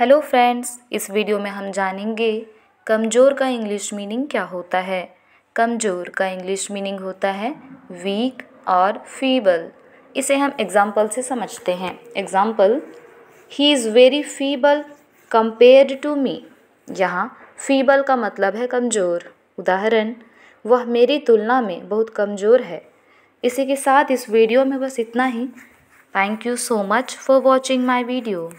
hello friends इस video में हम जानेंगे कमज़ोर का इंग्लिश मीनिंग क्या होता है कमज़ोर का इंग्लिश मीनिंग होता है वीक और फीबल इसे हम एग्ज़ाम्पल से समझते हैं example he is very feeble compared to me यहाँ फीबल का मतलब है कमज़ोर उदाहरण वह मेरी तुलना में बहुत कमज़ोर है इसी के साथ इस वीडियो में बस इतना ही thank you so much for watching my video